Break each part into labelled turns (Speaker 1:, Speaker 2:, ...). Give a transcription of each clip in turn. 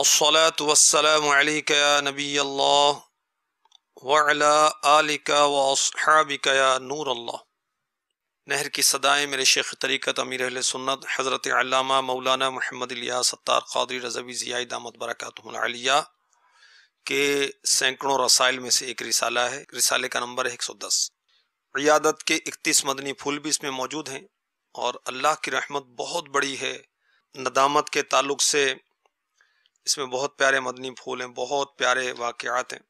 Speaker 1: الصلاة والسلام عليك يا نبي الله وعلى آلك وأصحابك يا نور الله نہر کی صدائیں میرے شیخ طریقت امیر اہل سنت حضرت علامہ مولانا محمد الیا ستار قادری رضوی ضیاء دامت برکاتہ العلیہ کے سینکڑوں رسائل میں سے ایک رسالہ ہے رسالے کا نمبر ہے ایک سو دس عیادت کے اکتیس مدنی پھول بھی اس میں موجود ہیں اور اللہ کی رحمت بہت بڑی ہے ندامت کے تعلق سے اس میں بہت پیارے مدنی پھول ہیں بہت پیارے واقعات ہیں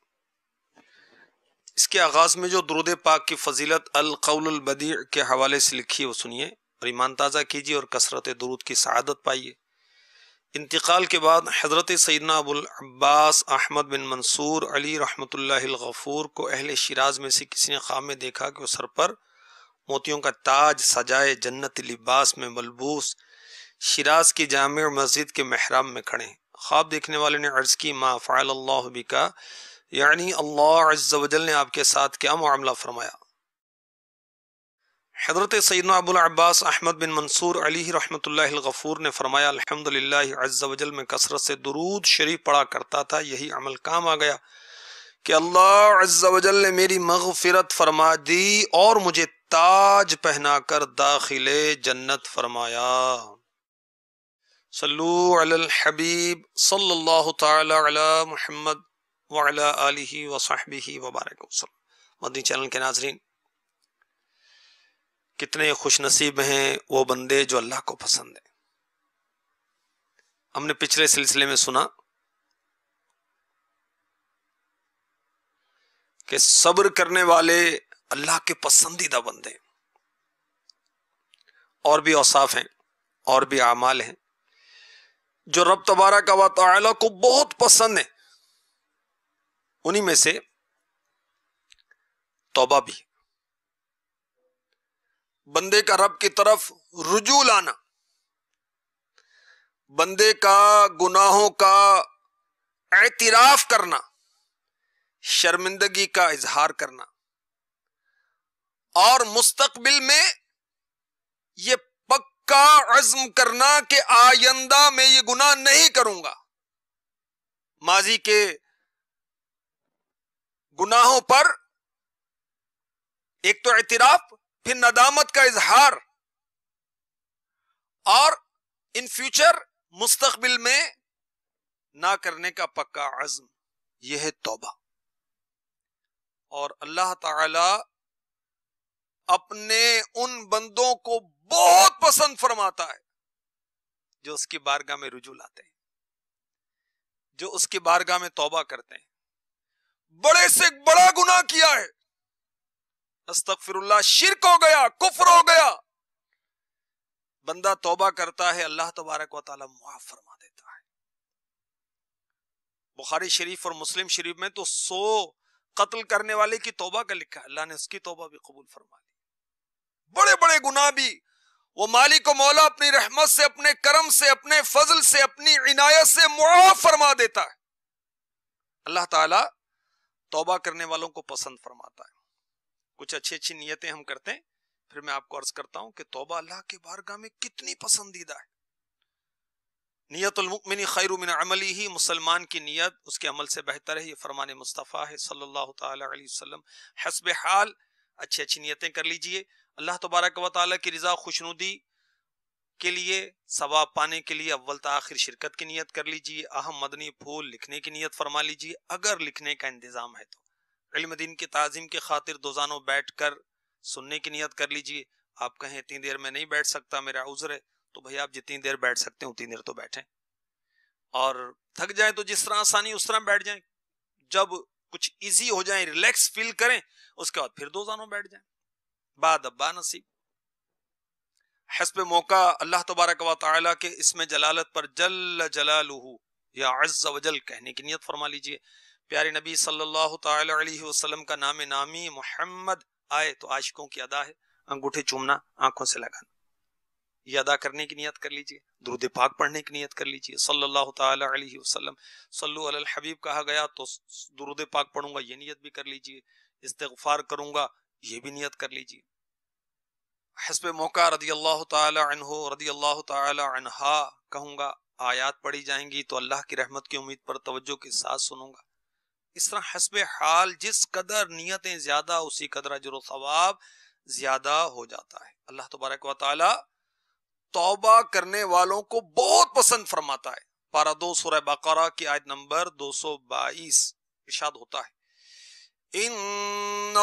Speaker 1: اس کے آغاز میں جو درود پاک کی فضیلت القول البدیع کے حوالے سے لکھی وہ سنیے اور ایمان تازہ کیجیے اور کثرت درود کی سعادت پائیے انتقال کے بعد حضرت سیدنا ابو العباس احمد بن منصور علی رحمۃ اللہ الغفور کو اہل شیراز میں سے کسی نے خواب میں دیکھا کہ وہ سر پر موتیوں کا تاج سجائے جنت لباس میں ملبوس شیراز کی جامع مسجد کے محرام میں کھڑے ہیں خواب دیکھنے والے نے عرض کی ما فعل اللہ بکا یعنی اللہ عز و جل نے آپ کے ساتھ کیا معاملہ فرمایا حضرت سیدنا ابو العباس احمد بن منصور علیہ رحمت اللہ الغفور نے فرمایا الحمدللہ عز و جل میں کسرت سے درود شریف پڑھا کرتا تھا یہی عمل کام آ گیا کہ اللہ عز و جل نے میری مغفرت فرما دی اور مجھے تاج پہنا کر داخل جنت فرمایا صلو علی الحبیب صلی اللہ تعالی علی محمد آلہ وسلم مدنی چینل کے ناظرین کتنے خوش نصیب ہیں وہ بندے جو اللہ کو پسند ہیں ہم نے پچھلے سلسلے میں سنا کہ صبر کرنے والے اللہ کے پسندیدہ بندے اور بھی اوصاف ہیں اور بھی اعمال ہیں جو رب تبارہ کا تعالی کو بہت پسند ہے انہی میں سے توبہ بھی بندے کا رب کی طرف رجوع لانا بندے کا گناہوں کا اعتراف کرنا شرمندگی کا اظہار کرنا اور مستقبل میں یہ پکا عزم کرنا کہ آئندہ میں یہ گناہ نہیں کروں گا ماضی کے گناہوں پر ایک تو اعتراف پھر ندامت کا اظہار اور ان فیوچر مستقبل میں نہ کرنے کا پکا عزم یہ ہے توبہ اور اللہ تعالی اپنے ان بندوں ہے جو اس کی بارگاہ میں رجوع لاتے ہیں جو اس کی بارگاہ میں توبہ کرتے ہیں بڑے سے بڑا گنا کیا ہے استغفر اللہ شرک ہو ہو گیا گیا کفر بندہ توبہ کرتا ہے اللہ تبارک و تعالی معاف فرما دیتا ہے بخاری شریف اور مسلم شریف میں تو سو قتل کرنے والے کی توبہ کا لکھا اللہ نے اس کی توبہ بھی قبول فرما لی بڑے بڑے گناہ بھی وہ مالک و مولا اپنی رحمت سے اپنے کرم سے اپنے فضل سے اپنی عنایت سے معاف فرما دیتا ہے اللہ تعالیٰ توبہ کرنے والوں کو پسند فرماتا ہے کچھ اچھی اچھی نیتیں ہم کرتے ہیں پھر میں آپ کو عرض کرتا ہوں کہ توبہ اللہ کے بارگاہ میں کتنی پسندیدہ ہے نیت المؤمن خیر من عملی ہی مسلمان کی نیت اس کے عمل سے بہتر ہے یہ فرمان مصطفیٰ ہے صلی اللہ تعالی علیہ وسلم حسب حال اچھی اچھی نیتیں کر لیجئے اللہ تبارک و تعالیٰ کی رضا خوشنودی کے لیے ثواب پانے کے لیے اول تاخیر شرکت کی نیت کر لیجیے اہم مدنی پھول لکھنے کی نیت فرما لیجیے اگر لکھنے کا انتظام ہے تو علم دین کے تعظیم کی خاطر دو بیٹھ کر سننے کی نیت کر لیجیے آپ کہیں اتنی دیر میں نہیں بیٹھ سکتا میرا عذر ہے تو بھائی آپ جتنی دیر بیٹھ سکتے ہیں اتنی دیر تو بیٹھیں اور تھک جائیں تو جس طرح آسانی اس طرح بیٹھ جائیں جب کچھ ایزی ہو جائیں ریلیکس فیل کریں اس کے بعد پھر دو بیٹھ جائیں دبا نصیب حسب موقع اللہ تبارک و کے اس میں جلالت پر جل جلال کی نیت فرما لیجئے پیارے نبی صلی اللہ تعالی علیہ وسلم کا نام نامی محمد آئے تو عاشقوں کی ادا ہے انگوٹھے چومنا آنکھوں سے لگانا یہ ادا کرنے کی نیت کر لیجئے درود پاک پڑھنے کی نیت کر لیجئے صلی اللہ تعالی علیہ وسلم صلو علی الحبیب کہا گیا تو درود پاک پڑھوں گا یہ نیت بھی کر لیجئے استغفار کروں گا یہ بھی نیت کر لیجیے حسب موقع رضی اللہ تعالی عنہ رضی اللہ تعالی عنہ کہوں گا آیات پڑھی جائیں گی تو اللہ کی رحمت کی امید پر توجہ کے ساتھ سنوں گا اس طرح حسب حال جس قدر نیتیں زیادہ اسی قدر اجر و ثواب زیادہ ہو جاتا ہے اللہ تبارک و تعالی توبہ کرنے والوں کو بہت پسند فرماتا ہے پارا دو سورہ بقرہ کی آیت نمبر دو سو بائیس ارشاد ہوتا ہے ترجمہ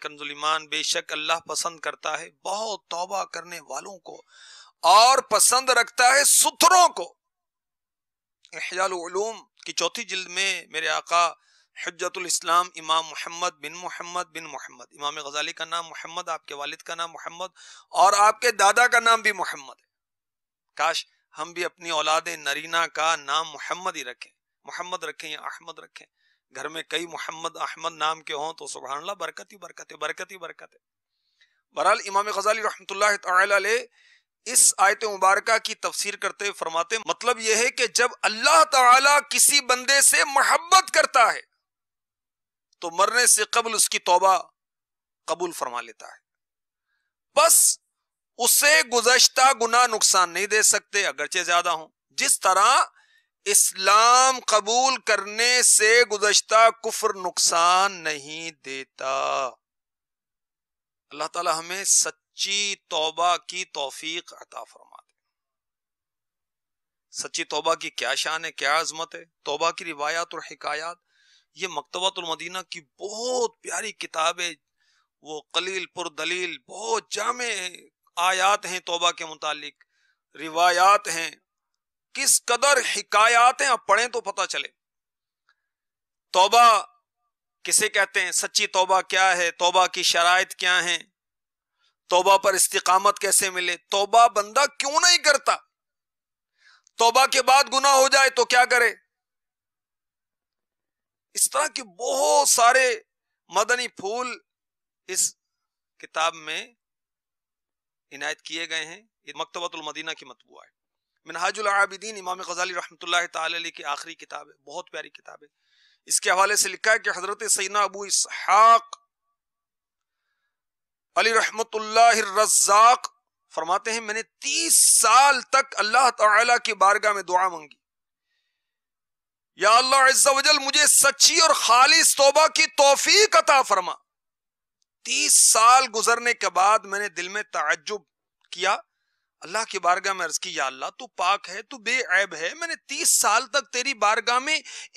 Speaker 1: کنز الایمان بے شک اللہ پسند کرتا ہے بہت توبہ کرنے والوں کو اور پسند رکھتا ہے ستروں کو احیال العلوم کی چوتھی جلد میں میرے آقا حجت الاسلام امام محمد بن محمد بن محمد امام غزالی کا نام محمد آپ کے والد کا نام محمد اور آپ کے دادا کا نام بھی محمد ہے کاش ہم بھی اپنی اولاد نرینا کا نام محمد ہی رکھیں محمد رکھیں یا احمد رکھیں گھر میں کئی محمد احمد نام کے ہوں تو سبحان اللہ برکتی برکت برکتی برکت ہے برال امام غزالی رحمۃ اللہ تعالی علیہ اس آیت مبارکہ کی تفسیر کرتے فرماتے مطلب یہ ہے کہ جب اللہ تعالی کسی بندے سے محبت کرتا ہے تو مرنے سے قبل اس کی توبہ قبول فرما لیتا ہے بس اسے گزشتہ گنا نقصان نہیں دے سکتے اگرچہ زیادہ ہوں جس طرح اسلام قبول کرنے سے گزشتہ کفر نقصان نہیں دیتا اللہ تعالی ہمیں سچی توبہ کی توفیق عطا فرما دے سچی توبہ کی کیا شان ہے کیا عظمت ہے توبہ کی روایات اور حکایات یہ مکتبۃ المدینہ کی بہت پیاری کتاب ہے وہ قلیل پر دلیل بہت جامع آیات ہیں توبہ کے متعلق روایات ہیں کس قدر حکایات ہیں آپ پڑھیں تو پتہ چلے توبہ کسے کہتے ہیں سچی توبہ کیا ہے توبہ کی شرائط کیا ہیں توبہ پر استقامت کیسے ملے توبہ بندہ کیوں نہیں کرتا توبہ کے بعد گناہ ہو جائے تو کیا کرے اس طرح کے بہت سارے مدنی پھول اس کتاب میں عنایت کیے گئے ہیں یہ مکتبۃ المدینہ کی متبوع ہے منہاج العابدین امام غزالی رحمۃ اللہ تعالی علیہ کی آخری کتاب ہے بہت پیاری کتاب ہے اس کے حوالے سے لکھا ہے کہ حضرت سینا ابو اسحاق علی رحمت اللہ الرزاق فرماتے ہیں میں نے تیس سال تک اللہ تعالی کی بارگاہ میں دعا منگی یا اللہ عز و جل مجھے سچی اور خالص توبہ کی توفیق عطا فرما تیس سال گزرنے کے بعد میں نے دل میں تعجب کیا اللہ کی بارگاہ میں عرض کی یا اللہ تو پاک ہے تو بے عیب ہے میں نے تیس سال تک تیری بارگاہ میں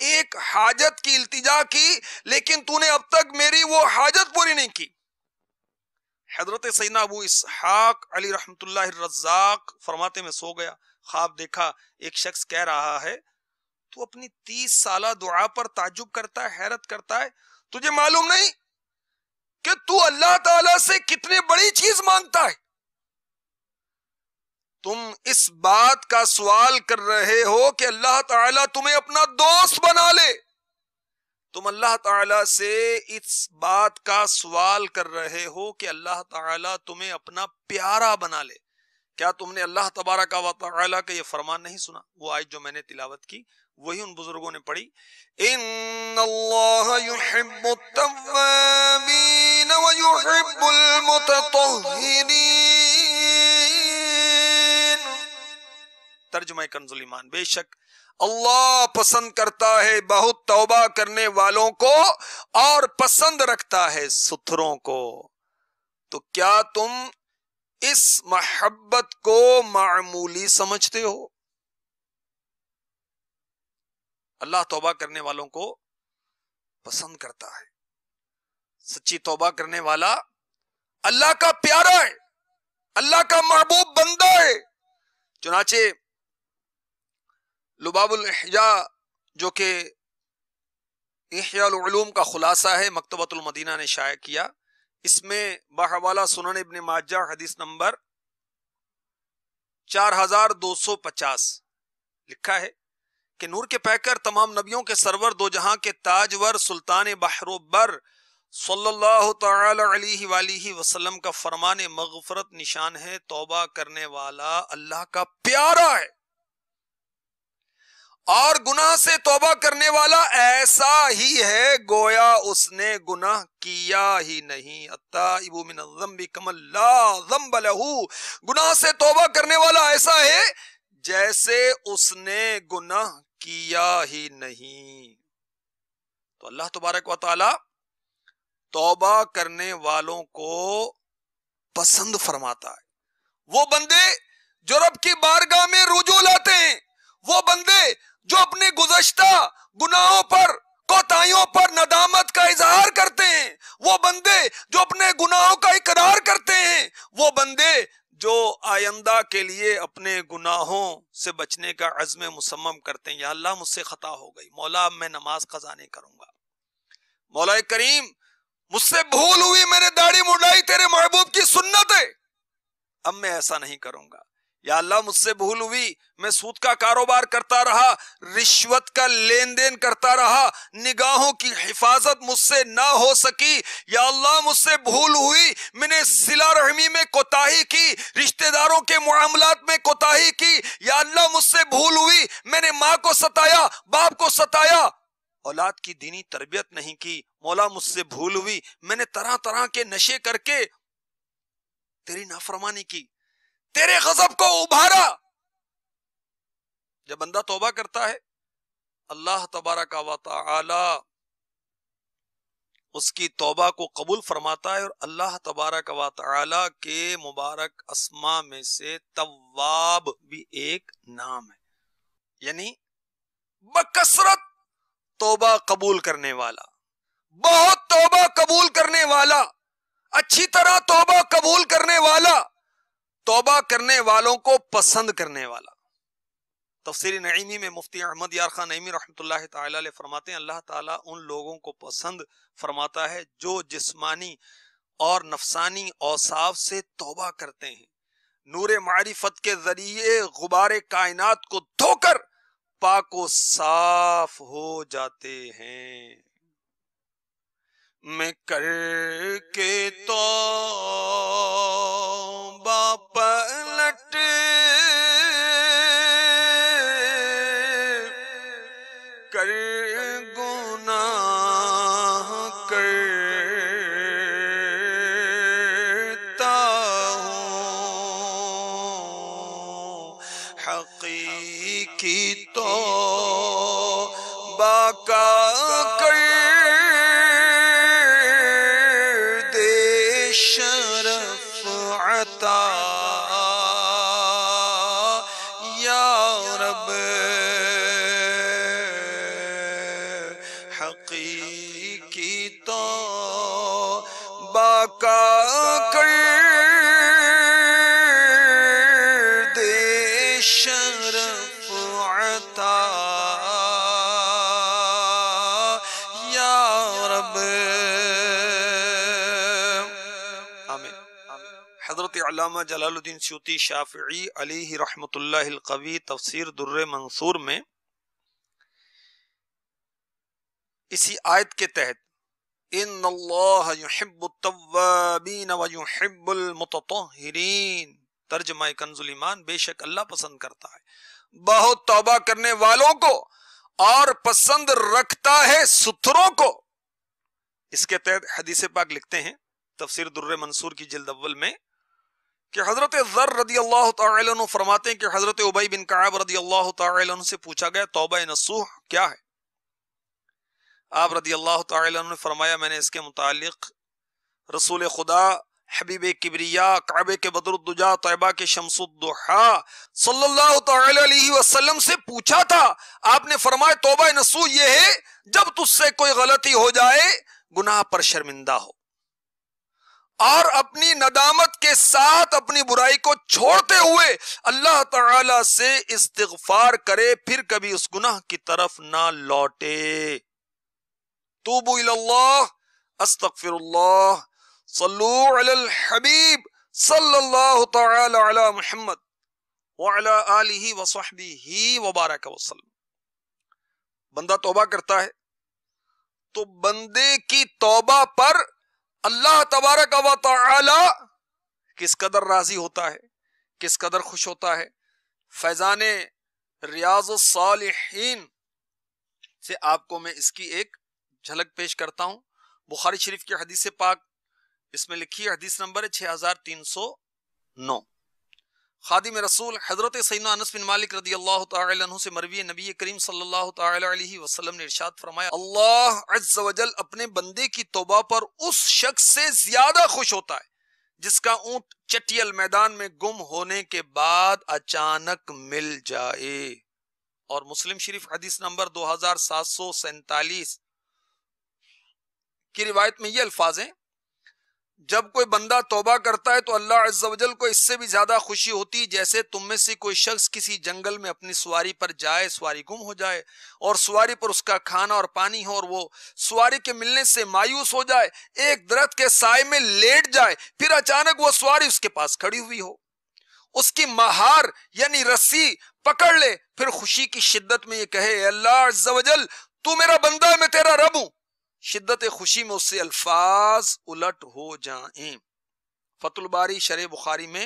Speaker 1: ایک حاجت کی التجا کی لیکن تو نے اب تک میری وہ حاجت پوری نہیں کی حضرت سینا ابو اسحاق علی رحمت اللہ الرزاق فرماتے میں سو گیا خواب دیکھا ایک شخص کہہ رہا ہے تو اپنی تیس سالہ دعا پر تعجب کرتا ہے حیرت کرتا ہے تجھے معلوم نہیں کہ تو اللہ تعالی سے کتنی بڑی چیز مانگتا ہے تم اس بات کا سوال کر رہے ہو کہ اللہ تعالیٰ تمہیں اپنا دوست بنا لے تم اللہ تعالیٰ سے اس بات کا سوال کر رہے ہو کہ اللہ تعالیٰ تمہیں اپنا پیارا بنا لے کیا تم نے اللہ تبارہ کا و تعالیٰ کا یہ فرمان نہیں سنا وہ آیت جو میں نے تلاوت کی وہی ان بزرگوں نے پڑھی ان اللہ التوابین المتطہرین ترجمہ ایمان بے شک اللہ پسند کرتا ہے بہت توبہ کرنے والوں کو اور پسند رکھتا ہے ستھروں کو تو کیا تم اس محبت کو معمولی سمجھتے ہو اللہ توبہ کرنے والوں کو پسند کرتا ہے سچی توبہ کرنے والا اللہ کا پیارا ہے اللہ کا محبوب بندہ ہے چنانچہ لباب الحجا جو کہ احیاء العلوم کا خلاصہ ہے مکتبۃ المدینہ نے شائع کیا اس میں باہوالا سنن ابن ماجہ حدیث نمبر چار ہزار دو سو پچاس لکھا ہے کہ نور کے پیکر تمام نبیوں کے سرور دو جہاں کے تاجور سلطان بحر بر صلی اللہ تعالی علیہ وآلہ وسلم کا فرمان مغفرت نشان ہے توبہ کرنے والا اللہ کا پیارا ہے اور گناہ سے توبہ کرنے والا ایسا ہی ہے گویا اس نے گناہ کیا ہی نہیں من الذنب کم اللہ گناہ سے توبہ کرنے والا ایسا ہے جیسے اس نے گناہ کیا ہی نہیں تو اللہ تبارک و تعالی توبہ کرنے والوں کو پسند فرماتا ہے وہ بندے جو رب کی بارگاہ میں رجوع لاتے ہیں وہ بندے جو اپنے گزشتہ گناہوں پر کوتاہیوں پر ندامت کا اظہار کرتے ہیں وہ بندے جو اپنے گناہوں کا اقرار کرتے ہیں وہ بندے جو آئندہ کے لیے اپنے گناہوں سے بچنے کا عزم مسمم کرتے ہیں یا اللہ مجھ سے خطا ہو گئی مولا اب میں نماز خزانے کروں گا مولا کریم مجھ سے بھول ہوئی میں نے داڑھی مڈائی تیرے محبوب کی سنت ہے اب میں ایسا نہیں کروں گا یا اللہ مجھ سے بھول ہوئی میں سود کا کاروبار کرتا رہا رشوت کا لین دین کرتا رہا نگاہوں کی حفاظت مجھ سے نہ ہو سکی یا اللہ مجھ سے بھول ہوئی میں نے سلا رحمی میں کوتاہی کی رشتہ داروں کے معاملات میں کوتاہی کی یا اللہ مجھ سے بھول ہوئی میں نے ماں کو ستایا باپ کو ستایا اولاد کی دینی تربیت نہیں کی مولا مجھ سے بھول ہوئی میں نے طرح طرح کے نشے کر کے تیری نافرمانی کی تیرے غضب کو ابھارا جب بندہ توبہ کرتا ہے اللہ تبارہ کا تعالی اس کی توبہ کو قبول فرماتا ہے اور اللہ تبارہ کا تعالی کے مبارک اسما میں سے طواب بھی ایک نام ہے یعنی بکثرت توبہ قبول کرنے والا بہت توبہ قبول کرنے والا اچھی طرح توبہ قبول کرنے والا توبہ کرنے والوں کو پسند کرنے والا تفسیر نعیمی میں مفتی احمد یار خان نعیمی رحمۃ اللہ تعالیٰ ان لوگوں کو پسند فرماتا ہے جو جسمانی اور نفسانی اوصاف سے توبہ کرتے ہیں نور معرفت کے ذریعے غبار کائنات کو دھو کر پاک و صاف ہو جاتے ہیں میں کر کے تو باپ لٹ یا رب آمین حضرت علامہ جلال الدین سیوتی شافعی علیہ رحمت اللہ القوی تفسیر در منصور میں اسی آیت کے تحت ان اللہ یحب التوابین و یحب المتطہرین ترجمہ کنز الایمان بے شک اللہ پسند کرتا ہے بہت توبہ کرنے والوں کو اور پسند رکھتا ہے ستھروں کو اس کے تحت حدیث پاک لکھتے ہیں تفسیر در منصور کی جلد اول میں کہ حضرت ذر رضی اللہ تعالی عنہ فرماتے ہیں کہ حضرت عبی بن قعب رضی اللہ تعالی عنہ سے پوچھا گیا توبہ نصوح کیا ہے آپ رضی اللہ تعالی عنہ نے فرمایا میں نے اس کے متعلق رسول خدا حبیب کبریا کعبے کے بدر الدجا طیبہ کے شمس الدحا صلی اللہ تعالی وسلم سے پوچھا تھا آپ نے فرمایا توبہ نسو یہ ہے جب تجھ سے کوئی غلطی ہو جائے گناہ پر شرمندہ ہو اور اپنی ندامت کے ساتھ اپنی برائی کو چھوڑتے ہوئے اللہ تعالی سے استغفار کرے پھر کبھی اس گناہ کی طرف نہ لوٹے توبو الاللہ استغفر اللہ صلو علی الحبیب صلی اللہ تعالی علی محمد آلہ وصحبہ وبارک وسلم بندہ توبہ کرتا ہے تو بندے کی توبہ پر اللہ تبارک و تعالی کس قدر راضی ہوتا ہے کس قدر خوش ہوتا ہے فیضان سے آپ کو میں اس کی ایک جھلک پیش کرتا ہوں بخاری شریف کے حدیث پاک اس میں لکھی حدیث نمبر 6309 خادم رسول حضرت سیدنا انس بن مالک رضی اللہ تعالی عنہ سے مروی نبی کریم صلی اللہ تعالی علیہ وسلم نے ارشاد فرمایا اللہ عز و جل اپنے بندے کی توبہ پر اس شخص سے زیادہ خوش ہوتا ہے جس کا اونٹ چٹیل میدان میں گم ہونے کے بعد اچانک مل جائے اور مسلم شریف حدیث نمبر دو ہزار سات سو سینتالیس کی روایت میں یہ الفاظ ہیں جب کوئی بندہ توبہ کرتا ہے تو اللہ عز و جل کو اس سے بھی زیادہ خوشی ہوتی جیسے تم میں سے کوئی شخص کسی جنگل میں اپنی سواری پر جائے سواری گم ہو جائے اور سواری پر اس کا کھانا اور پانی ہو اور وہ سواری کے ملنے سے مایوس ہو جائے ایک درخت کے سائے میں لیٹ جائے پھر اچانک وہ سواری اس کے پاس کھڑی ہوئی ہو اس کی مہار یعنی رسی پکڑ لے پھر خوشی کی شدت میں یہ اے اللہ عز و جل تو میرا بندہ ہے میں تیرا رب ہوں شدت خوشی میں اس سے الفاظ الٹ ہو جائیں فت الباری شرح بخاری میں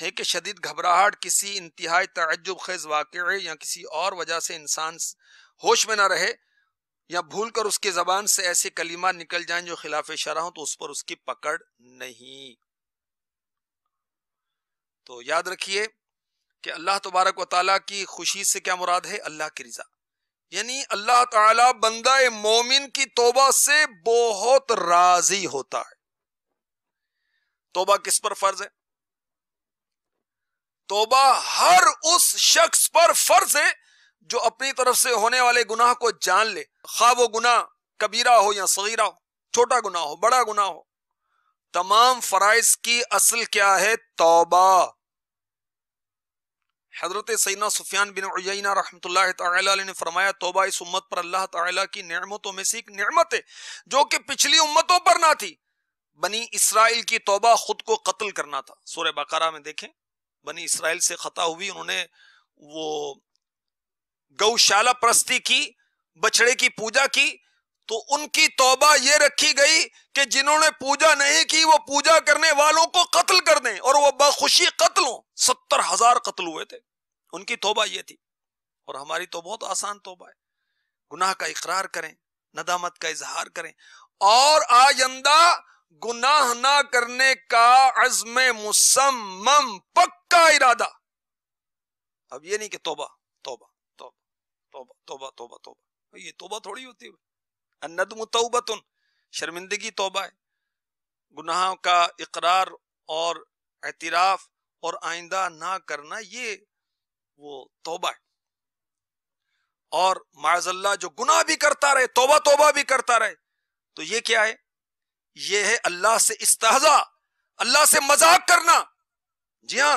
Speaker 1: ہے کہ شدید گھبراہٹ کسی انتہائی تعجب خیز واقعے یا کسی اور وجہ سے انسان ہوش میں نہ رہے یا بھول کر اس کے زبان سے ایسے کلیمہ نکل جائیں جو خلاف شرح ہوں تو اس پر اس کی پکڑ نہیں تو یاد رکھیے کہ اللہ تبارک و تعالیٰ کی خوشی سے کیا مراد ہے اللہ کی رضا یعنی اللہ تعالی بندہ مومن کی توبہ سے بہت راضی ہوتا ہے توبہ کس پر فرض ہے توبہ ہر اس شخص پر فرض ہے جو اپنی طرف سے ہونے والے گناہ کو جان لے خواب و گناہ کبیرہ ہو یا صغیرہ ہو چھوٹا گناہ ہو بڑا گناہ ہو تمام فرائض کی اصل کیا ہے توبہ حضرت سینا سفیان بن عیینہ رحمۃ اللہ تعالیٰ علیہ نے فرمایا توبہ اس امت پر اللہ تعالیٰ کی نعمتوں میں سے ایک نعمت ہے جو کہ پچھلی امتوں پر نہ تھی بنی اسرائیل کی توبہ خود کو قتل کرنا تھا سورہ بقرہ میں دیکھیں بنی اسرائیل سے خطا ہوئی انہوں نے وہ گوشالہ پرستی کی بچڑے کی پوجا کی تو ان کی توبہ یہ رکھی گئی کہ جنہوں نے پوجا نہیں کی وہ پوجا کرنے والوں کو قتل کر دیں اور وہ بخوشی قتل ہوں ستر ہزار قتل ہوئے تھے ان کی توبہ یہ تھی اور ہماری تو بہت آسان توبہ ہے گناہ کا اقرار کریں ندامت کا اظہار کریں اور آئندہ گناہ نہ کرنے کا عزم مسمم پکا ارادہ اب یہ نہیں کہ توبہ توبہ توبہ توبہ توبہ توبہ توبہ یہ توبہ تھوڑی ہوتی ہے الندم توبتن شرمندگی توبہ ہے گناہ کا اقرار اور اعتراف اور آئندہ نہ کرنا یہ وہ توبہ ہے اور معاذ اللہ جو گناہ بھی کرتا رہے توبہ توبہ بھی کرتا رہے تو یہ کیا ہے یہ ہے اللہ سے استحضا اللہ سے مذاق کرنا جی ہاں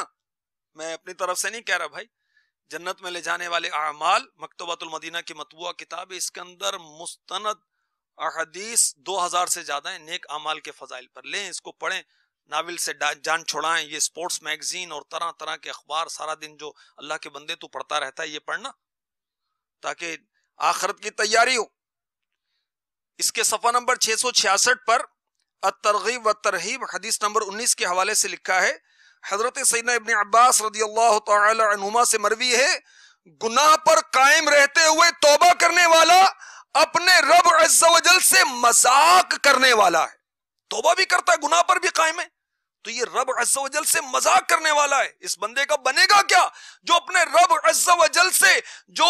Speaker 1: میں اپنی طرف سے نہیں کہہ رہا بھائی جنت میں لے جانے والے اعمال مکتوبۃ المدینہ کی کتاب اس کے اندر مستند دو ہزار سے زیادہ ہیں نیک اعمال کے فضائل پر لیں اس کو پڑھیں ناول سے جان چھوڑائیں یہ اسپورٹس میگزین اور طرح طرح کے اخبار سارا دن جو اللہ کے بندے تو پڑھتا رہتا ہے یہ پڑھنا تاکہ آخرت کی تیاری ہو اس کے صفحہ نمبر 666 پر الترغیب ترغیب و ترغیب حدیث نمبر 19 کے حوالے سے لکھا ہے حضرت سیدنا ابن عباس رضی اللہ تعالی عنہما سے مروی ہے گناہ پر قائم رہتے ہوئے توبہ کرنے والا اپنے رب عز و جل سے مزاق کرنے والا ہے توبہ بھی کرتا ہے گناہ پر بھی قائم ہے تو یہ رب عز و جل سے مزاق کرنے والا ہے اس بندے کا بنے گا کیا جو اپنے رب عز و جل سے جو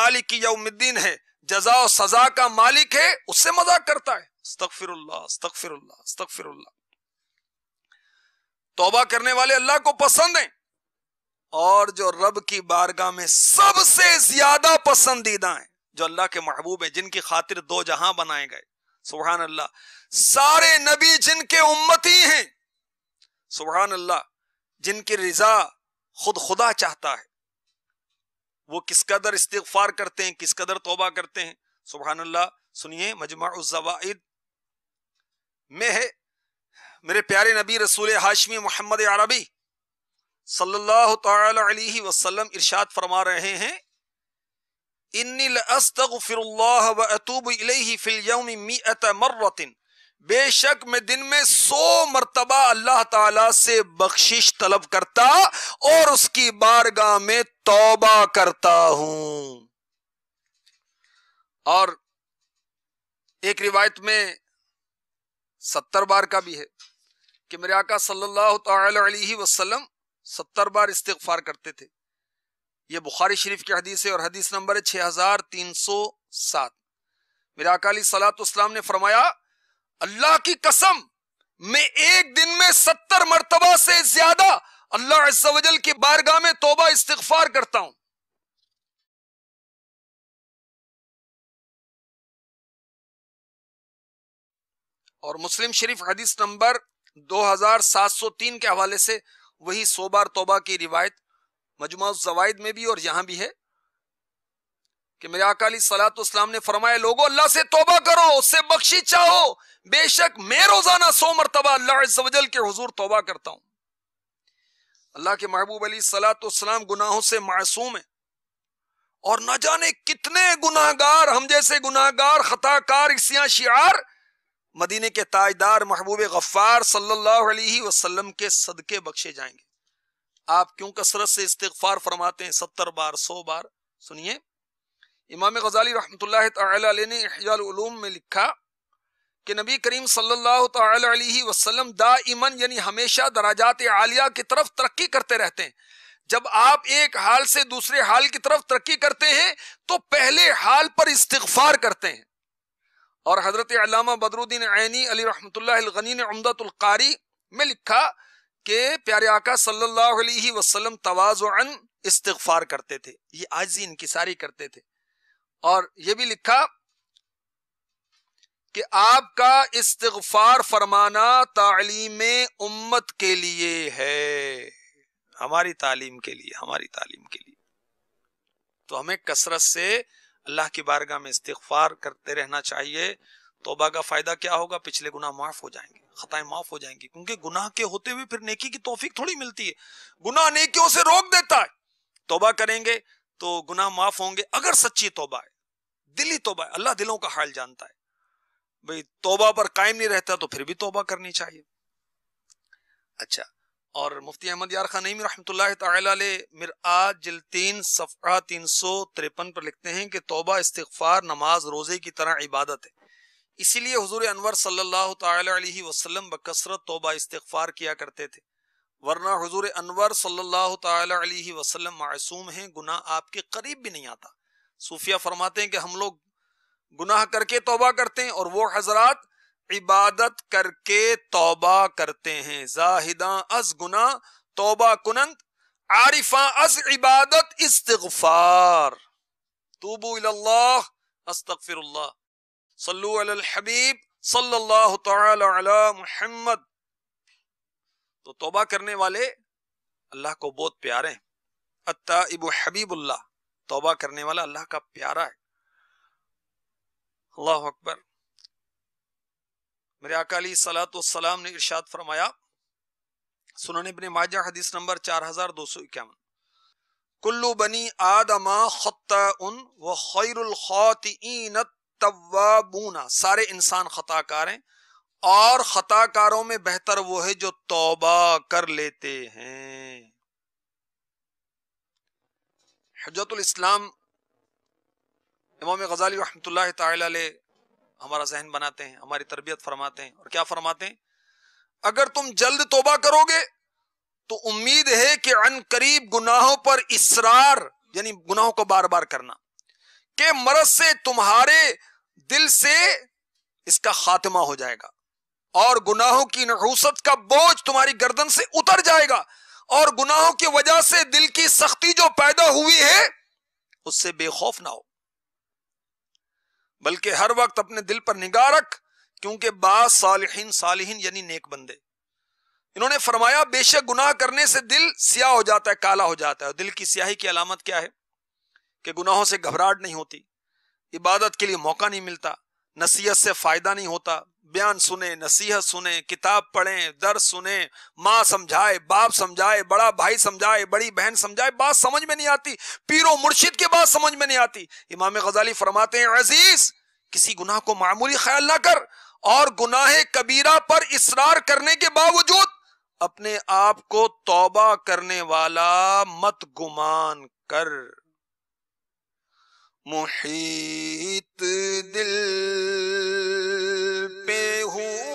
Speaker 1: مالک یوم الدین ہے جزا و سزا کا مالک ہے اس سے مزاق کرتا ہے استغفر اللہ استغفر اللہ استغفر اللہ توبہ کرنے والے اللہ کو پسند ہیں اور جو رب کی بارگاہ میں سب سے زیادہ پسندیدہ ہیں جو اللہ کے محبوب ہیں جن کی خاطر دو جہاں بنائے گئے سبحان اللہ سارے نبی جن کے امتی ہیں سبحان اللہ جن کی رضا خود خدا چاہتا ہے وہ کس قدر استغفار کرتے ہیں کس قدر توبہ کرتے ہیں سبحان اللہ سنیے مجمع الزوائد میں ہے میرے پیارے نبی رسول ہاشمی محمد عربی صلی اللہ تعالی علیہ وسلم ارشاد فرما رہے ہیں انی اللہ و اتوب فی بے شک میں دن میں سو مرتبہ اللہ تعالی سے بخشش طلب کرتا اور اس کی بارگاہ میں توبہ کرتا ہوں اور ایک روایت میں ستر بار کا بھی ہے کہ میرے آقا صلی اللہ تعالی علیہ وسلم ستر بار استغفار کرتے تھے یہ بخاری شریف کی حدیث ہے اور حدیث نمبر ہے چھ ہزار تین سو سات میرے آقا علیہ سلاۃ اسلام نے فرمایا اللہ کی قسم میں ایک دن میں ستر مرتبہ سے زیادہ اللہ عز و جل کی بارگاہ میں توبہ استغفار کرتا ہوں اور مسلم شریف حدیث نمبر دو ہزار سات سو تین کے حوالے سے وہی سو بار توبہ کی روایت مجموعہ بھی اور یہاں بھی ہے کہ میرے سلاۃ اسلام نے فرمایا لوگوں سے توبہ کرو اس سے بخشی چاہو بے شک میں روزانہ سو مرتبہ اللہ عز و جل کے حضور توبہ کرتا ہوں اللہ کے محبوب علی سلاۃ اسلام گناہوں سے معصوم ہے اور نہ جانے کتنے گناہگار ہم جیسے گناہگار خطا کار شعار شیار مدینہ کے تاجدار محبوب غفار صلی اللہ علیہ وسلم کے صدقے بخشے جائیں گے آپ کیوں کثرت سے استغفار فرماتے ہیں ستر بار بار سو سنیے امام غزالی رحمۃ اللہ تعالی علیہ نے العلوم میں لکھا کہ نبی کریم صلی اللہ تعالی علیہ وسلم دا ایمن یعنی ہمیشہ دراجات عالیہ کی طرف ترقی کرتے رہتے ہیں جب آپ ایک حال سے دوسرے حال کی طرف ترقی کرتے ہیں تو پہلے حال پر استغفار کرتے ہیں اور حضرت علامہ بدر الدین عینی علی رحمۃ اللہ الغنی نے عمدہ القاری میں لکھا کہ پیارے آقا صلی اللہ علیہ وسلم توازن استغفار کرتے تھے یہ آجزی انکساری کرتے تھے اور یہ بھی لکھا کہ آپ کا استغفار فرمانا تعلیم امت کے لیے ہے ہماری تعلیم کے لیے ہماری تعلیم کے لیے تو ہمیں کثرت سے اللہ کی بارگاہ میں استغفار کرتے رہنا چاہیے توبہ کا فائدہ کیا ہوگا پچھلے گناہ معاف ہو جائیں گے خطائیں معاف ہو جائیں گی کیونکہ گناہ کے ہوتے ہوئے پھر نیکی کی توفیق تھوڑی ملتی ہے گناہ نیکیوں سے روک دیتا ہے توبہ کریں گے تو گناہ معاف ہوں گے اگر سچی توبہ ہے دلی توبہ ہے اللہ دلوں کا حال جانتا ہے بھئی توبہ پر قائم نہیں رہتا تو پھر بھی توبہ کرنی چاہیے اچھا اور مفتی احمد یار خان نعیمی رحمۃ اللہ تعالی علیہ صفحہ تین سو تریپن پر لکھتے ہیں کہ توبہ استغفار نماز روزے کی طرح عبادت ہے اسی لیے حضور انور صلی اللہ تعالی علیہ وسلم بکثرت توبہ استغفار کیا کرتے تھے ورنہ حضور انور صلی اللہ تعالی علیہ وسلم معصوم ہیں گناہ آپ کے قریب بھی نہیں آتا صوفیہ فرماتے ہیں کہ ہم لوگ گناہ کر کے توبہ کرتے ہیں اور وہ حضرات عبادت کر کے توبہ کرتے ہیں زاہداں از گنا توبہ کنند عارفاں از عبادت استغفار توبو اللہ استغفر اللہ صلو علی الحبیب صلی اللہ تعالی علی محمد تو توبہ کرنے والے اللہ کو بہت پیارے ہیں التائب حبیب اللہ توبہ کرنے والا اللہ کا پیارا ہے اللہ اکبر میرے آقا اکالی سلاۃ والسلام نے ارشاد فرمایا سنن ابن ماجہ حدیث نمبر چار ہزار دو سو اکیاون کلو سارے انسان خطا کار اور خطا کاروں میں بہتر وہ ہے جو توبہ کر لیتے ہیں حجت الاسلام امام غزالی رحمت اللہ تعالی علیہ ہمارا ذہن بناتے ہیں ہماری تربیت فرماتے ہیں اور کیا فرماتے ہیں اگر تم جلد توبہ کرو گے تو امید ہے کہ ان قریب گناہوں پر اسرار یعنی گناہوں کو بار بار کرنا کہ مرض سے تمہارے دل سے اس کا خاتمہ ہو جائے گا اور گناہوں کی نحوست کا بوجھ تمہاری گردن سے اتر جائے گا اور گناہوں کی وجہ سے دل کی سختی جو پیدا ہوئی ہے اس سے بے خوف نہ ہو بلکہ ہر وقت اپنے دل پر نگاہ رکھ کیونکہ با صالحین صالحین یعنی نیک بندے انہوں نے فرمایا بے شک گناہ کرنے سے دل سیاہ ہو جاتا ہے کالا ہو جاتا ہے دل کی سیاہی کی علامت کیا ہے کہ گناہوں سے گھبراہٹ نہیں ہوتی عبادت کے لیے موقع نہیں ملتا نصیحت سے فائدہ نہیں ہوتا بیان سنیں نصیحت سنیں کتاب پڑھیں درس سنیں ماں سمجھائے باپ سمجھائے بڑا بھائی سمجھائے بڑی بہن سمجھائے بات سمجھ میں نہیں آتی پیرو مرشد کے بات سمجھ میں نہیں آتی امام غزالی فرماتے ہیں عزیز کسی گناہ کو معمولی خیال نہ کر اور گناہ کبیرہ پر اصرار کرنے کے باوجود اپنے آپ کو توبہ کرنے والا مت گمان کر محیط دل who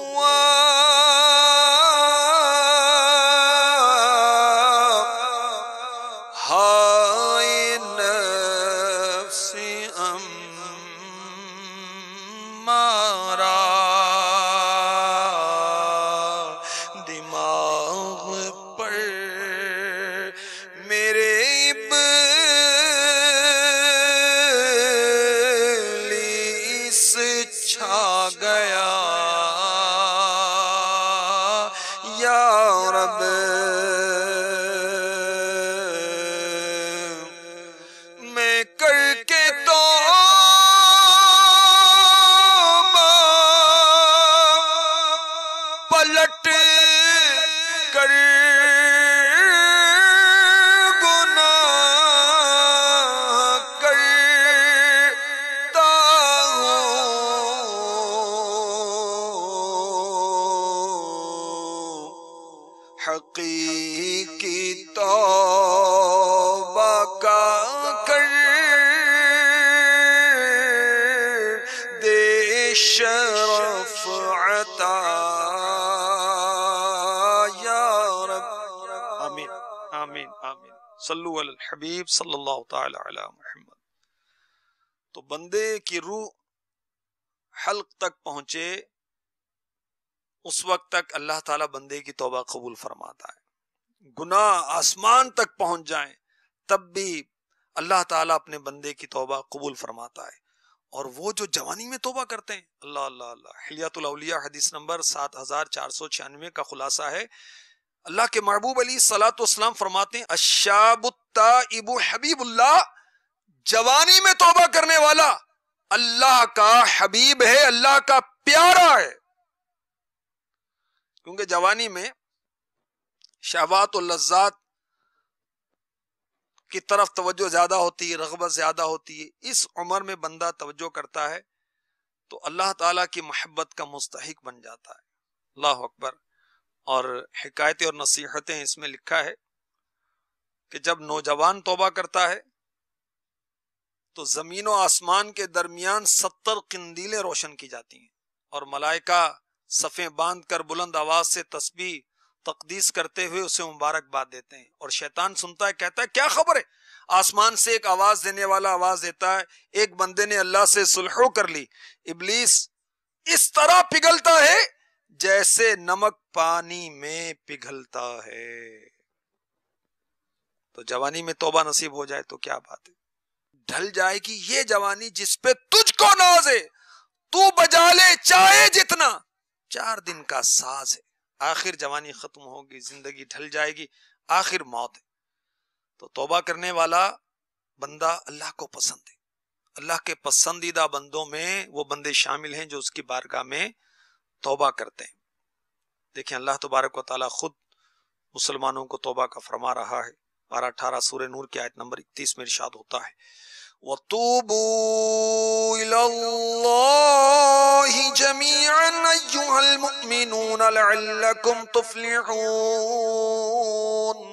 Speaker 1: علی محمد تو بندے کی روح حلق تک پہنچے اس وقت تک اللہ تعالیٰ بندے کی توبہ قبول فرماتا ہے گناہ آسمان تک پہنچ جائیں تب بھی اللہ تعالیٰ اپنے بندے کی توبہ قبول فرماتا ہے اور وہ جو جوانی میں توبہ کرتے ہیں اللہ اللہ اللہ الاولیاء حدیث نمبر سات ہزار چار سو چھیانوے کا خلاصہ ہے اللہ کے محبوب علی سلاۃ والسلام فرماتے ہیں تائب حبیب اللہ جوانی میں توبہ کرنے والا اللہ کا حبیب ہے اللہ کا پیارا ہے کیونکہ جوانی میں شہوات و لذات کی طرف توجہ زیادہ ہوتی ہے رغبت زیادہ ہوتی ہے اس عمر میں بندہ توجہ کرتا ہے تو اللہ تعالیٰ کی محبت کا مستحق بن جاتا ہے اللہ اکبر اور حکایتیں اور نصیحتیں اس میں لکھا ہے کہ جب نوجوان توبہ کرتا ہے تو زمین و آسمان کے درمیان ستر قندیلیں روشن کی جاتی ہیں اور ملائکہ صفیں باندھ کر بلند آواز سے تسبیح تقدیس کرتے ہوئے اسے مبارکباد دیتے ہیں اور شیطان سنتا ہے کہتا ہے کیا خبر ہے آسمان سے ایک آواز دینے والا آواز دیتا ہے ایک بندے نے اللہ سے سلحو کر لی ابلیس اس طرح پگھلتا ہے جیسے نمک پانی میں پگھلتا ہے تو جوانی میں توبہ نصیب ہو جائے تو کیا بات ہے ڈھل جائے گی یہ جوانی جس پہ تجھ کو ناز ہے تو بجا لے چاہے جتنا چار دن کا ساز ہے آخر جوانی ختم ہوگی زندگی ڈھل جائے گی آخر موت ہے تو توبہ کرنے والا بندہ اللہ کو پسند ہے اللہ کے پسندیدہ بندوں میں وہ بندے شامل ہیں جو اس کی بارگاہ میں توبہ کرتے ہیں دیکھیں اللہ تبارک و تعالی خود مسلمانوں کو توبہ کا فرما رہا ہے پارہ اٹھارہ سورہ نور کی آیت نمبر اکتیس میں ارشاد ہوتا ہے وَتُوبُوا إِلَى اللَّهِ جَمِيعًا أَيُّهَا الْمُؤْمِنُونَ لَعِلَّكُمْ تُفْلِحُونَ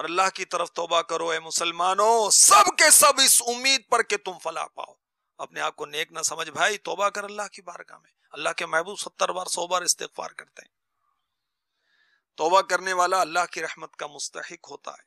Speaker 1: اور اللہ کی طرف توبہ کرو اے مسلمانوں سب کے سب اس امید پر کہ تم فلا پاؤ اپنے آپ کو نیک نہ سمجھ بھائی توبہ کر اللہ کی بارگاہ میں اللہ کے محبوب ستر بار سو بار استغفار کرتے ہیں توبہ کرنے والا اللہ کی رحمت کا مستحق ہوتا ہے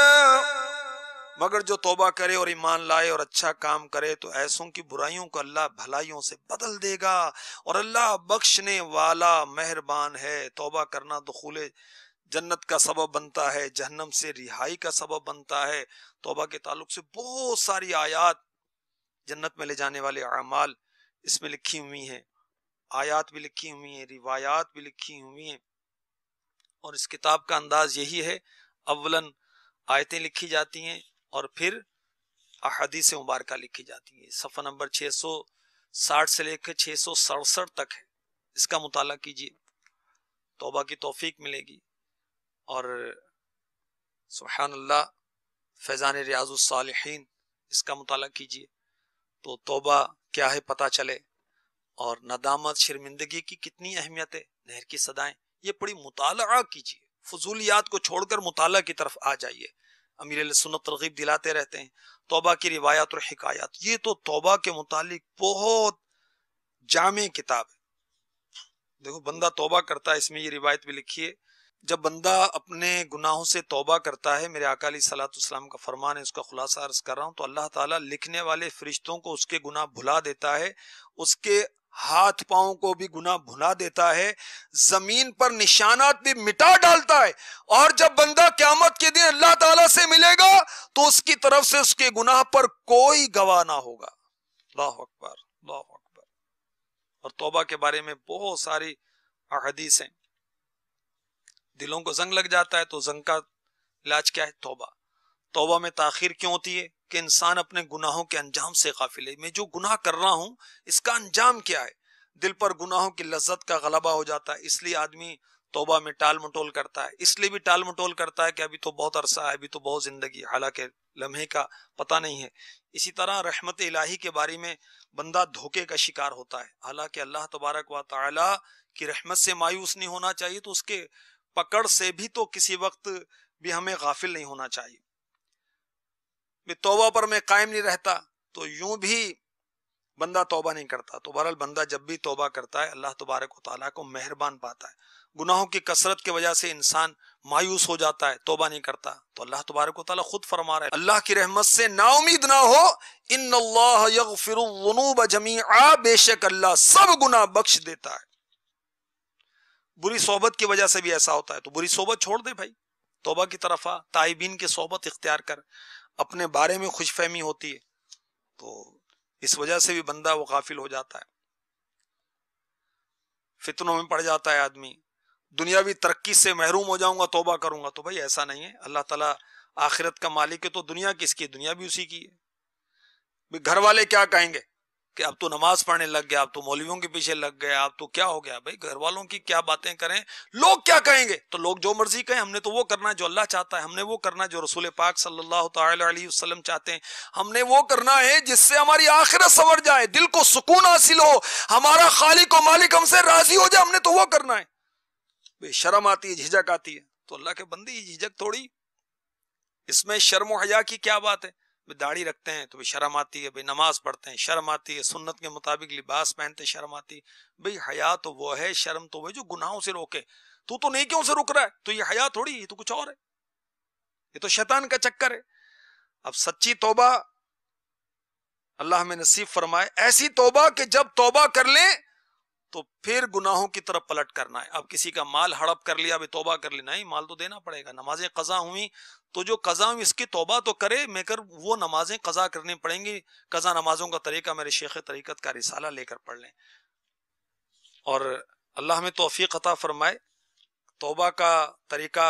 Speaker 1: مگر جو توبہ کرے اور ایمان لائے اور اچھا کام کرے تو ایسوں کی برائیوں کو اللہ بھلائیوں سے بدل دے گا اور اللہ بخشنے والا مہربان ہے توبہ کرنا دخول جنت کا سبب بنتا ہے جہنم سے رہائی کا سبب بنتا ہے توبہ کے تعلق سے بہت ساری آیات جنت میں لے جانے والے اعمال اس میں لکھی ہوئی ہیں آیات بھی لکھی ہوئی ہیں روایات بھی لکھی ہوئی ہیں اور اس کتاب کا انداز یہی ہے اولاً آیتیں لکھی جاتی ہیں اور پھر احادیث مبارکہ لکھی جاتی ہے صفحہ نمبر چھ سو ساٹھ سے لے کے چھ سو سڑسٹھ تک ہے اس کا مطالعہ کیجیے توبہ کی توفیق ملے گی اور سبحان اللہ فیضان ریاض الصالحین اس کا مطالعہ کیجیے تو توبہ کیا ہے پتہ چلے اور ندامت شرمندگی کی کتنی اہمیت ہے نہر کی سدائیں یہ پڑی مطالعہ کیجیے فضولیات کو چھوڑ کر مطالعہ کی طرف آ جائیے امیر سنت ترغیب دلاتے رہتے ہیں توبہ کی روایات اور حکایات یہ تو توبہ کے متعلق بہت جامع کتاب ہے دیکھو بندہ توبہ کرتا ہے اس میں یہ روایت بھی ہے جب بندہ اپنے گناہوں سے توبہ کرتا ہے میرے علیہ سلاۃ السلام کا فرمان ہے اس کا خلاصہ عرض کر رہا ہوں تو اللہ تعالیٰ لکھنے والے فرشتوں کو اس کے گناہ بھلا دیتا ہے اس کے ہاتھ پاؤں کو بھی گناہ بھلا دیتا ہے زمین پر نشانات بھی مٹا ڈالتا ہے اور جب بندہ قیامت کے دن اللہ تعالیٰ سے ملے گا تو اس کی طرف سے اس کے گناہ پر کوئی گواہ نہ ہوگا اللہ اکبر اللہ اکبر اور توبہ کے بارے میں بہت ساری احادیث ہیں دلوں کو زنگ لگ جاتا ہے تو زنگ کا علاج کیا ہے توبہ توبہ میں تاخیر کیوں ہوتی ہے کہ انسان اپنے گناہوں کے انجام سے غافل ہے میں جو گناہ کر رہا ہوں اس کا انجام کیا ہے دل پر گناہوں کی لذت کا غلبہ ہو جاتا ہے اس لیے آدمی توبہ میں ٹال مٹول کرتا ہے اس لیے بھی ٹال مٹول کرتا ہے کہ ابھی تو بہت عرصہ ہے ابھی تو بہت زندگی حالانکہ لمحے کا پتہ نہیں ہے اسی طرح رحمت الہی کے بارے میں بندہ دھوکے کا شکار ہوتا ہے حالانکہ اللہ تبارک و تعالی کی رحمت سے مایوس نہیں ہونا چاہیے تو اس کے پکڑ سے بھی تو کسی وقت بھی ہمیں غافل نہیں ہونا چاہیے توبہ پر میں قائم نہیں رہتا تو یوں بھی بندہ توبہ نہیں کرتا تو بہرحال بندہ جب بھی توبہ کرتا ہے اللہ تبارک و تعالیٰ کو مہربان پاتا ہے گناہوں کی کثرت کی وجہ سے انسان مایوس ہو جاتا ہے توبہ نہیں کرتا تو اللہ تبارک و تعالیٰ خود فرما رہا ہے اللہ کی رحمت سے نا امید نہ ہو ان اللہ یغفر الذنوب جمیعا بے شک اللہ سب گناہ بخش دیتا ہے بری صحبت کی وجہ سے بھی ایسا ہوتا ہے تو بری صحبت چھوڑ دے بھائی توبہ کی طرف آ تائبین صحبت اختیار کر اپنے بارے میں خوش فہمی ہوتی ہے تو اس وجہ سے بھی بندہ وہ غافل ہو جاتا ہے فتنوں میں پڑ جاتا ہے آدمی دنیا بھی ترقی سے محروم ہو جاؤں گا توبہ کروں گا تو بھائی ایسا نہیں ہے اللہ تعالیٰ آخرت کا مالک ہے تو دنیا کس کی دنیا بھی اسی کی ہے گھر والے کیا کہیں گے کہ اب تو نماز پڑھنے لگ گیا اب تو مولویوں کے پیچھے لگ گیا اب تو کیا ہو گیا بھائی گھر والوں کی کیا باتیں کریں لوگ کیا کہیں گے تو لوگ جو مرضی کہیں ہم نے تو وہ کرنا ہے جو اللہ چاہتا ہے ہم نے وہ کرنا ہے جو رسول پاک صلی اللہ تعالی علیہ وسلم چاہتے ہیں ہم نے وہ کرنا ہے جس سے ہماری آخرت سور جائے دل کو سکون حاصل ہو ہمارا خالق و مالک ہم سے راضی ہو جائے ہم نے تو وہ کرنا ہے بے شرم آتی ہے جھجک آتی ہے تو اللہ کے بندی جھجک تھوڑی اس میں شرم و حیا کی کیا بات ہے داڑھی رکھتے ہیں تو شرم آتی ہے بھائی نماز پڑھتے ہیں شرم آتی ہے سنت کے مطابق لباس پہنتے شرم آتی ہے بھائی حیا تو وہ ہے شرم تو وہ جو گناہوں سے روکے تو تو نہیں کیوں سے رک رہا ہے تو یہ حیا تھوڑی یہ تو کچھ اور ہے یہ تو شیطان کا چکر ہے اب سچی توبہ اللہ میں نصیب فرمائے ایسی توبہ کہ جب توبہ کر لیں تو پھر گناہوں کی طرف پلٹ کرنا ہے اب کسی کا مال ہڑپ کر لیا ابھی توبہ کر لیا نہیں مال تو دینا پڑے گا نمازیں قضا ہوئیں تو جو قضا ہوئی اس کی توبہ تو کرے میں کر وہ نمازیں قضا کرنی پڑیں گی قضا نمازوں کا طریقہ میرے شیخ طریقت کا رسالہ لے کر پڑھ لیں اور اللہ ہمیں توفیق عطا فرمائے توبہ کا طریقہ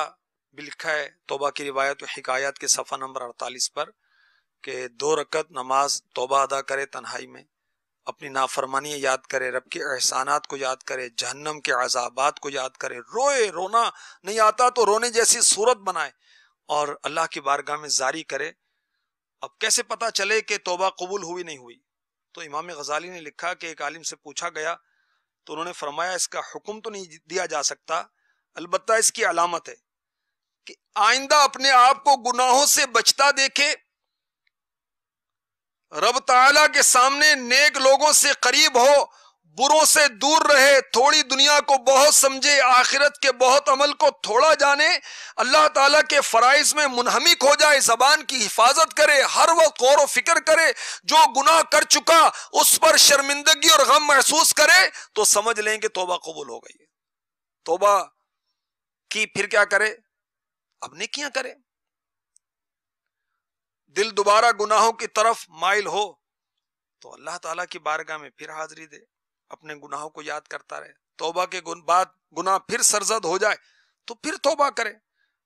Speaker 1: بھی لکھا ہے توبہ کی روایت و حکایات کے صفحہ نمبر اڑتالیس پر کہ دو رکت نماز توبہ ادا کرے تنہائی میں اپنی نافرمانی یاد کرے رب کے احسانات کو یاد کرے جہنم کے عذابات کو یاد کرے روئے رونا نہیں آتا تو رونے جیسی صورت بنائے اور اللہ کی بارگاہ میں جاری کرے اب کیسے پتا چلے کہ توبہ قبول ہوئی نہیں ہوئی تو امام غزالی نے لکھا کہ ایک عالم سے پوچھا گیا تو انہوں نے فرمایا اس کا حکم تو نہیں دیا جا سکتا البتہ اس کی علامت ہے کہ آئندہ اپنے آپ کو گناہوں سے بچتا دیکھے رب تعالی کے سامنے نیک لوگوں سے قریب ہو بروں سے دور رہے تھوڑی دنیا کو بہت سمجھے آخرت کے بہت عمل کو تھوڑا جانے اللہ تعالیٰ کے فرائض میں منہمک ہو جائے زبان کی حفاظت کرے ہر وقت غور و فکر کرے جو گناہ کر چکا اس پر شرمندگی اور غم محسوس کرے تو سمجھ لیں کہ توبہ قبول ہو گئی توبہ کی پھر کیا کرے اب نیکیاں کرے دل دوبارہ گناہوں کی طرف مائل ہو تو اللہ تعالیٰ کی بارگاہ میں پھر حاضری دے اپنے گناہوں کو یاد کرتا رہے توبہ کے بعد گناہ پھر سرزد ہو جائے تو پھر توبہ کرے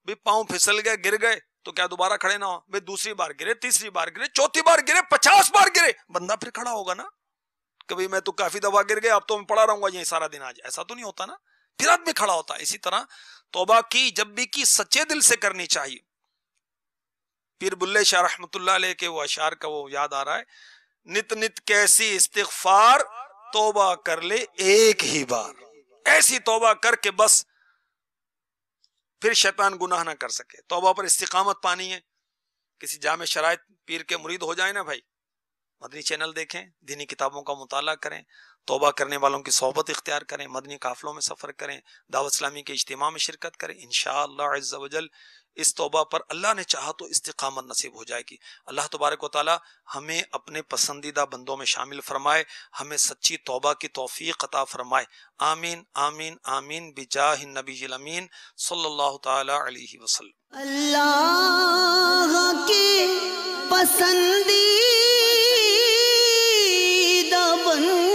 Speaker 1: بھی پاؤں پھسل گئے گر گئے تو کیا دوبارہ کھڑے نہ ہو بھی دوسری بار گرے تیسری بار گرے چوتھی بار گرے پچاس بار گرے بندہ پھر کھڑا ہوگا نا کہ میں تو کافی دفعہ گر گئے اب تو میں پڑا رہوں گا یہ سارا دن آج ایسا تو نہیں ہوتا نا پھر آدمی کھڑا ہوتا اسی طرح توبہ کی جب بھی کی سچے دل سے کرنی چاہیے پیر بلے شاہ رحمت اللہ علیہ کے کے وہ وہ کا یاد آ رہا ہے نت نت کیسی استغفار توبہ توبہ کر کر لے ایک ہی بار ایسی بس پھر شیطان گناہ نہ کر سکے توبہ پر استقامت پانی ہے کسی جامع شرائط پیر کے مرید ہو جائیں نا بھائی مدنی چینل دیکھیں دینی کتابوں کا مطالعہ کریں توبہ کرنے والوں کی صحبت اختیار کریں مدنی قافلوں میں سفر کریں دعوت اسلامی کے اجتماع میں شرکت کریں انشاءاللہ عز و جل اس توبہ پر اللہ نے چاہا تو استقامت نصیب ہو جائے گی اللہ تبارک و تعالی ہمیں اپنے پسندیدہ بندوں میں شامل فرمائے ہمیں سچی توبہ کی توفیق عطا فرمائے آمین آمین آمین بجاہ نبی صلی اللہ تعالی علیہ وسلم اللہ کے پسندیدہ بندوں